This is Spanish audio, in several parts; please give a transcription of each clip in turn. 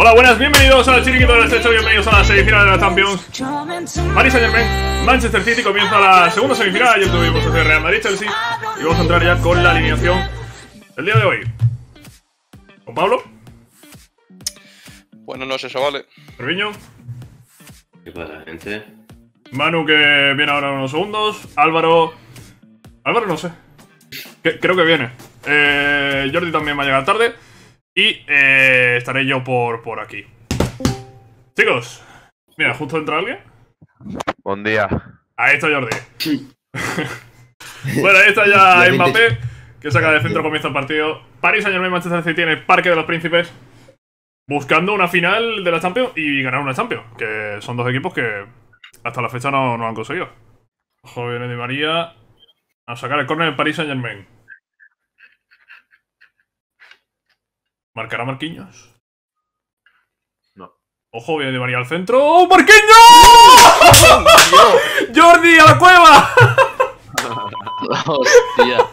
Hola, buenas, bienvenidos al Chiringuito del Estrecho, bienvenidos a la semifinal de la Champions. Paris Saint Germain, Manchester City comienza la segunda semifinal. Ayer tuvimos el Real Madrid Chelsea y vamos a entrar ya con la alineación del día de hoy. ¿Con Pablo? Bueno, no sé, chavales. Perviño. ¿Qué pasa, gente? Manu, que viene ahora en unos segundos. Álvaro. Álvaro, no sé. creo que viene. Eh, Jordi también va a llegar tarde. Y eh, estaré yo por, por aquí. Chicos, mira, justo entra alguien. Buen día. Ahí está Jordi. bueno, ahí está ya Mbappé, que saca de centro, comienza el partido. Paris Saint-Germain, Manchester City tiene el Parque de los Príncipes. Buscando una final de la Champions y ganar una Champions, que son dos equipos que hasta la fecha no, no han conseguido. Joven de María a sacar el córner de Paris Saint-Germain. ¿Marcará Marquinhos? No. Ojo, viene de María al centro. ¡Oh, Marquinhos! ¡Oh, ¡Jordi, a la cueva! Hostia.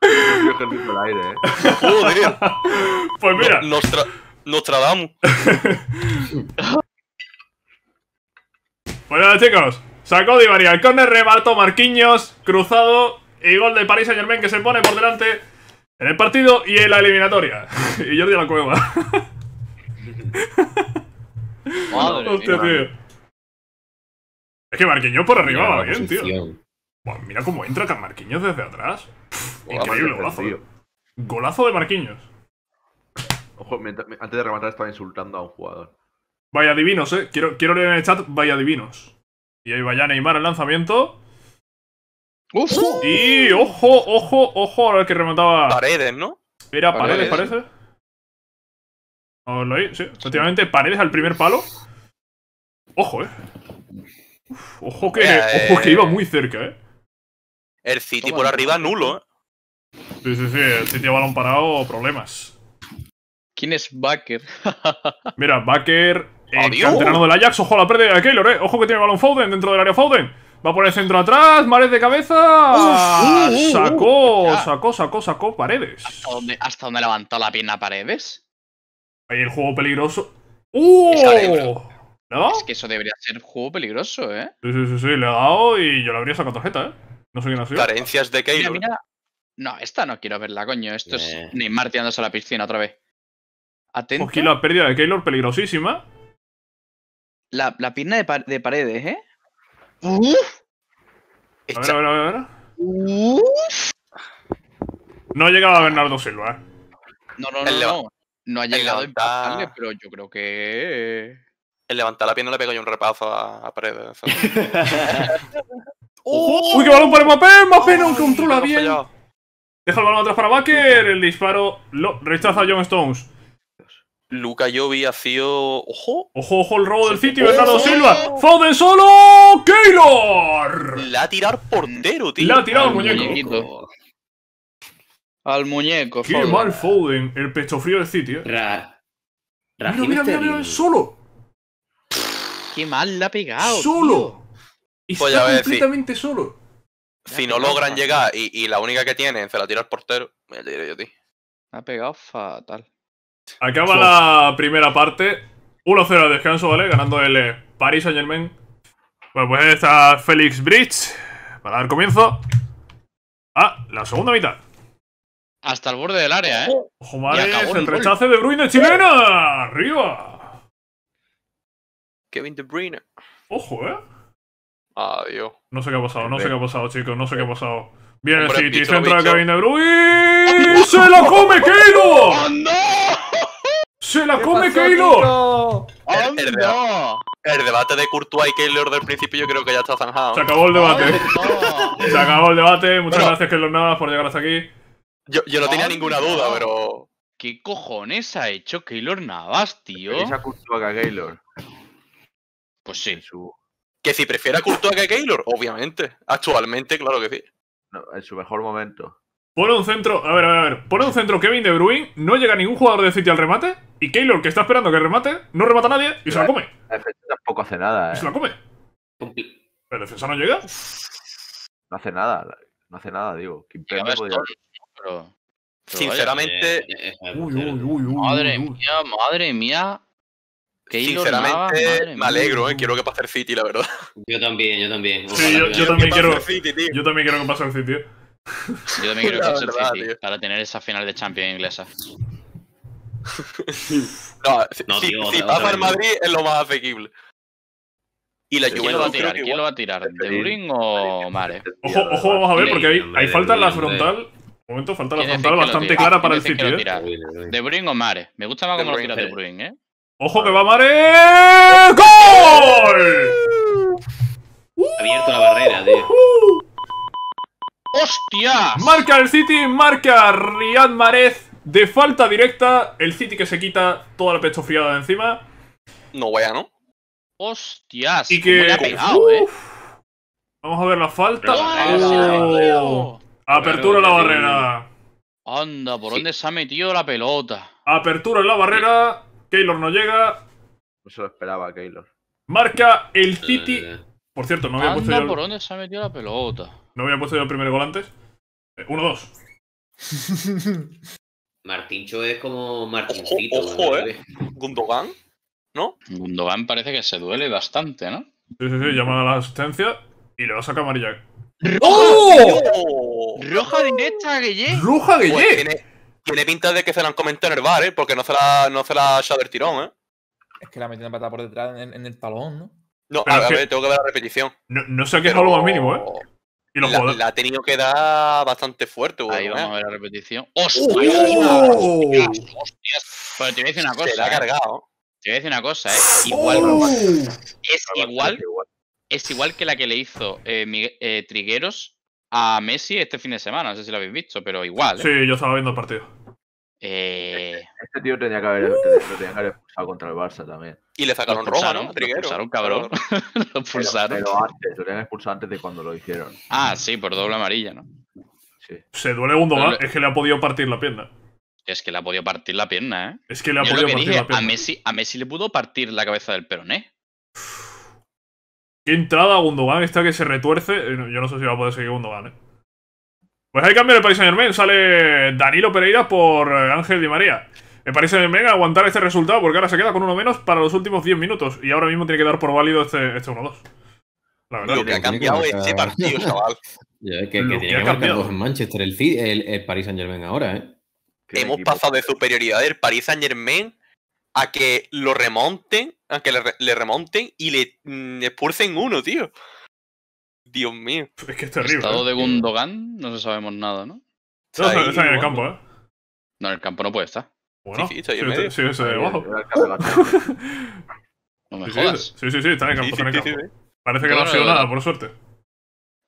el aire, ¿eh? Joder. Pues mira. Nos, Pues nos bueno, chicos. Sacó de María el córner, rebalto Marquinhos, cruzado y gol de París Saint Germain que se pone por delante en el partido y en la eliminatoria. y Jordi a la cueva. tío. Es que Marquinhos por arriba va bien, tío. mira cómo entra Marquiños desde atrás. increíble golazo. Eh. Golazo de Marquiños. antes de rematar estaba insultando a un jugador. Vaya divinos, eh. Quiero, quiero leer en el chat, vaya divinos. Y ahí vaya Neymar el lanzamiento. ¡Uf! Sí, ojo, ojo, ojo, ahora que remataba. Paredes, ¿no? Era paredes, parece. a lo oí? Sí, efectivamente, paredes al primer palo. Ojo, eh. ojo que. ojo que eh, iba muy cerca, eh. El City por arriba nulo, eh. Sí, sí, sí, el City a balón parado, problemas. ¿Quién es Baker? Mira, Baker, el eh, canterano del Ajax, ojo a la pérdida de Keylor, eh. Ojo que tiene balón Foden dentro del área Foden. Va por el centro atrás, Mares de cabeza. sacó, sacó, sacó, sacó Paredes. ¿Hasta dónde, ¿Hasta dónde, levantó la pierna Paredes? Ahí el juego peligroso. ¡Uh! ¿No? Es que eso debería ser juego peligroso, ¿eh? Sí, sí, sí, sí, le ha dado y yo le habría sacado tarjeta, ¿eh? No sé quién ha sido. Carencias de Keylor. No, esta no quiero verla, coño. Esto es eh. Neymar tirándose a la piscina otra vez. Pues Atento. la pérdida de Keylor peligrosísima. La, pierna de paredes, ¿eh? Uf. A ver, a ver, a ver, a No llegaba Bernardo Silva, No, no, no. No, ha llegado a pero yo creo que. El levantar la pierna le pegó yo un repazo a, a Paredes. ¡Oh! ¡Uy, qué balón para Mbappé! ¡Mbappé no controla bien! Deja el balón atrás para Baker. El disparo lo rechaza John Stones. Luca Jovi ha sido. ¡Ojo! ¡Ojo, ojo! El robo del sitio, Bernardo Silva. ¡Foden solo! ¡Keylor! La ha tirado portero, tío. La ha tirado al muñeco. Al muñeco. Qué mal Foden, el pecho frío del sitio. eh. Ra mira, mira, mira, mira, solo. Qué mal la ha pegado. Solo. Y está pues completamente solo. Si no logran llegar y, la única que tienen se la tira el portero, me la diré yo a ti. Ha pegado fatal. Acaba la primera parte. 1-0 de descanso, ¿vale? Ganando el eh, Paris Saint Germain. Bueno, pues está Félix Bridge para dar comienzo ¡Ah! la segunda mitad. Hasta el borde del área, ¿eh? Ojo, madre, el, rechace de Bruyne chilena. Arriba. Kevin De Bruyne. Ojo, ¿eh? Adiós. No sé qué ha pasado, no sé qué ha pasado, chicos, no sé qué ha pasado. Viene el City, centro de Kevin De Bruyne. ¡Se lo come Keylor! ¡Oh, no! ¡Se la come Keylor! ¡Ah, el, el, debate de Courtois y Keylor del principio yo creo que ya está zanjado. Se acabó el debate. Se acabó el debate. Muchas gracias, Keylor Navas, por llegar hasta aquí. Yo, no tenía ninguna duda, pero. ¿Qué cojones ha hecho Keylor Navas, tío? ¿Qué a Courtois que a Keylor? Pues sí. Que si prefiera a Courtois que a Keylor, obviamente. Actualmente, claro que sí. en su mejor momento. Pone un centro, a ver, a ver, Pone un centro Kevin De Bruin, no llega ningún jugador de City al remate. Y Keylor, que está esperando que remate, no remata a nadie y se la come. La defensa tampoco hace nada. Eh. se la come. La defensa no llega. No hace nada, no hace nada, digo. Sinceramente. uy, uy, uy, madre mía, madre mía. Sinceramente, me alegro, eh. Quiero que pase el City, la verdad. Yo también, yo también. Sí, yo, también quiero, City, yo también quiero que pase el City. Eh. Yo también quiero que sea para tener esa final de Champions inglesa. si, va pasa el Madrid es lo más asequible. ¿Y la ¿Quién lo va a tirar? ¿Quién lo va a tirar? ¿De Bruin o Mare? Ojo, ojo, vamos a ver, porque hay, falta en la frontal. Un momento, falta la frontal bastante clara para el City. ¿eh? ¿De Bruin o Mare? Me gusta más cómo lo tiras De Bruin, ¿eh? ¡Ojo que va Mare! ¡Gol! Abierto la barrera, tío. ¡Uh! ¡Hostia! Marca el City, marca Riyad Marez de falta directa. El City que se quita toda la pecho friada de encima. No vaya, ¿no? ¡Hostias! Y que. Eh? Vamos a ver la falta. Apertura en la barrera. Anda, ¿por dónde se ha metido la pelota? Apertura en la barrera. Keylor no llega. No se lo esperaba, Keylor. Marca el City eh. Por cierto, no había puesto yo. El... ¿Por dónde se ha metido la pelota? No había puesto yo el primer gol antes. Eh, Uno-dos. Martincho es como Martincito. Ojo, ¿eh? Gundogan, ¿no? Gundogan parece que se duele bastante, ¿no? Sí, sí, sí, llama a la asistencia y le va a sacar amarilla. ¡Roja! ¡Oh! ¡Roja directa guille ¡Roja pues Guille! tiene, tiene, pinta de que se la han comentado en el bar, ¿eh? Porque no se la, no se la ha echado tirón, ¿eh? Es que la metido la patada por detrás en, en el talón, ¿no? No, a, ver, tengo que ver la repetición. No, no qué es lo más mínimo, ¿eh? Y la, ha tenido que dar bastante fuerte, güey. Ahí ¿eh? vamos a ver la repetición. ¡Oh! ¡Hostia! ¡Oh! ¡Hostias! Pero te voy a decir una cosa. Se la ha ¿eh? cargado. ¿eh? Te voy a decir una cosa, ¿eh? ¡Oh! Igual. Es igual. Es igual que la que le hizo eh, eh, Trigueros a Messi este fin de semana. No sé si lo habéis visto, pero igual. Sí, yo estaba viendo el partido. Este, eh... Este tío tenía que haber, uh. que haber expulsado contra el Barça también. Y le sacaron roja, ¿no? Lo expulsaron, cabrón. lo expulsaron. Pero, antes, lo tenían expulsado antes de cuando lo hicieron. Ah, sí, por doble amarilla, ¿no? Sí. Se duele Gundogan, es que le ha podido partir la pierna. Es que le ha podido partir la pierna, ¿eh? Es que le ha podido partir la pierna. A Messi, a Messi le pudo partir la cabeza del peroné. Qué entrada Gundogan, esta que se retuerce. Eh, yo no sé si va a poder seguir Gundogan, ¿eh? Pues hay cambio de Paris Saint Germain. Sale Danilo Pereira por Ángel Di María. Me parece Germain aguantar este resultado porque ahora se queda con uno menos para los últimos 10 minutos. Y ahora mismo tiene que dar por válido este, 1-2. Este lo que ha cambiado es este partido, chaval. que, tiene que, en Manchester, el, el, Paris Saint Germain ahora, ¿eh? Hemos pasado de superioridad del Paris Saint Germain a que lo remonten, a que le, le remonten y le mm, expulsen uno, tío. Dios mío. Es que es terrible. El estado de Gundogan, no se sabemos nada, ¿no? está, en el campo, ¿eh? No, en el campo no puede estar. Bueno, sí, sí, está en Sí, No me Sí, sí, sí, está en el campo. Está Parece que no ha sido nada, por suerte.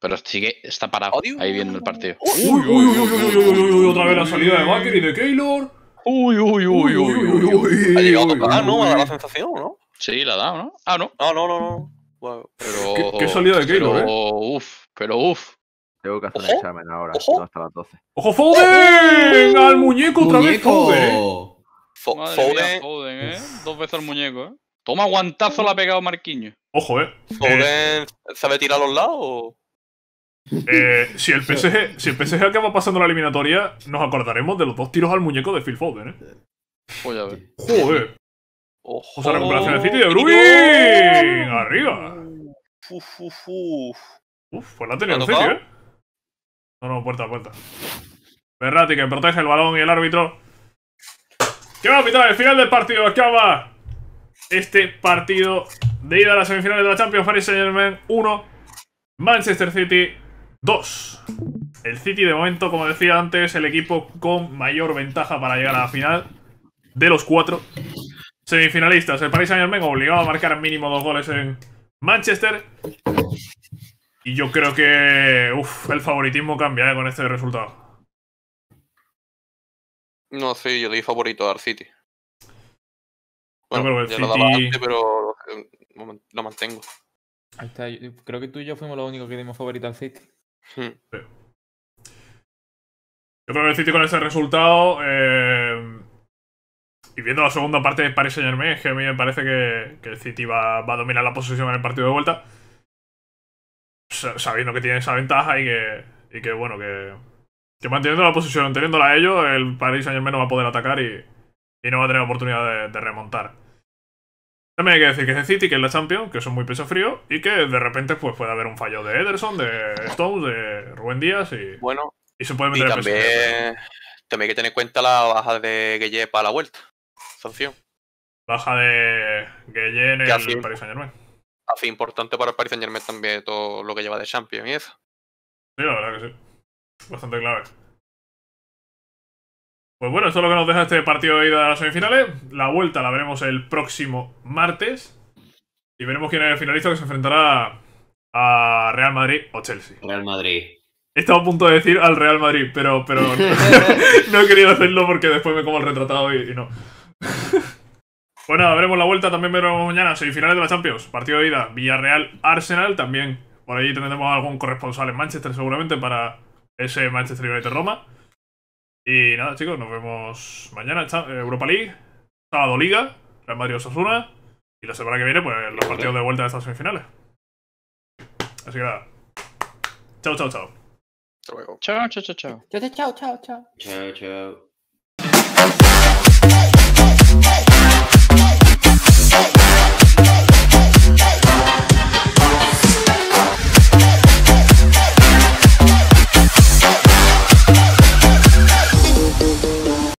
Pero sigue, está parado ahí viendo el partido. Uy, uy, uy, uy, uy, uy, otra vez la salida de Baker y de Keylor. Uy, uy, uy, uy, uy, uy. Ha llegado a tocar, ¿no? Me da la sensación, ¿no? Sí, la ha dado, ¿no? Ah, no. No, no, no, no. Pero, ¿Qué, salida de Keylor, pero, eh? Uf, pero uf. Tengo que hacer el examen ahora, hasta las 12. ¡Ojo, Foden! ¡Al muñeco, otra vez, Foden! Foden. Foden, ¿eh? Dos veces al muñeco, ¿eh? Toma guantazo la ha pegado Marquiño. Ojo, ¿eh? Foden, ¿sabe tirar a los lados? Eh, eh, si, el PSG, si el PSG acaba pasando la eliminatoria, nos acordaremos de los dos tiros al muñeco de Phil Foden, ¿eh? Voy a ver. Joder. Ojo. O sea, oh, recuperación del City de Bruin. Arriba. Uf, uf, uf. Uf, pues la ha tenido ¿eh? No, no, puerta, puerta. Berrati que protege el balón y el árbitro. ¿Qué va a El final del partido va! este partido de ida a las semifinales de la Champions. League. 1, Manchester City 2. El City de momento, como decía antes, el equipo con mayor ventaja para llegar a la final de los cuatro. Semifinalistas. El Paris Saint-Germain obligado a marcar mínimo dos goles en Manchester. Y yo creo que uf, el favoritismo cambia eh, con este resultado. No, sé, yo le di favorito al City. Bueno, pero lo mantengo. Ahí está. creo que tú y yo fuimos los únicos que dimos favorito al City. Hmm. Yo creo que el City con ese resultado eh, y viendo la segunda parte de Paris Saint Germain, es que a mí me parece que, el City va, a dominar la posición en el partido de vuelta. Sabiendo que tiene esa ventaja y que, y que bueno, que, que manteniendo la posición, teniéndola a ellos, el Paris Saint Germain no va a poder atacar y, no va a tener oportunidad de, remontar. También hay que decir que es City, que es la Champions, que son muy peso frío y que de repente pues, puede haber un fallo de Ederson, de Stones, de Rubén Díaz y, bueno, y se puede meter y también, también hay que tener en cuenta la baja de Guille para la vuelta sanción. Baja de Guille en el Paris Saint Germain. Hace importante para el Paris Saint Germain también todo lo que lleva de Champions y Sí, la verdad que sí. Bastante clave. Pues bueno, esto es lo que nos deja este partido de ida a las semifinales. La vuelta la veremos el próximo martes. Y veremos quién es el finalista que se enfrentará a Real Madrid o Chelsea. Real Madrid. estaba a punto de decir al Real Madrid, pero, pero no, he querido hacerlo porque después me como el retratado y no. Bueno, veremos la vuelta, también veremos mañana, semifinales de la Champions, partido de ida, Villarreal-Arsenal también. Por allí tendremos algún corresponsal en Manchester seguramente para ese Manchester United-Roma. Y nada, chicos, nos vemos mañana eh, Europa League, sábado Liga, Real Madrid-Osasuna y la semana que viene pues los partidos de vuelta de estas semifinales. Así que nada. Chao, chao, chao. Chao, chao, chao, chao. Chao, chao, chao, chao. Chao, chao.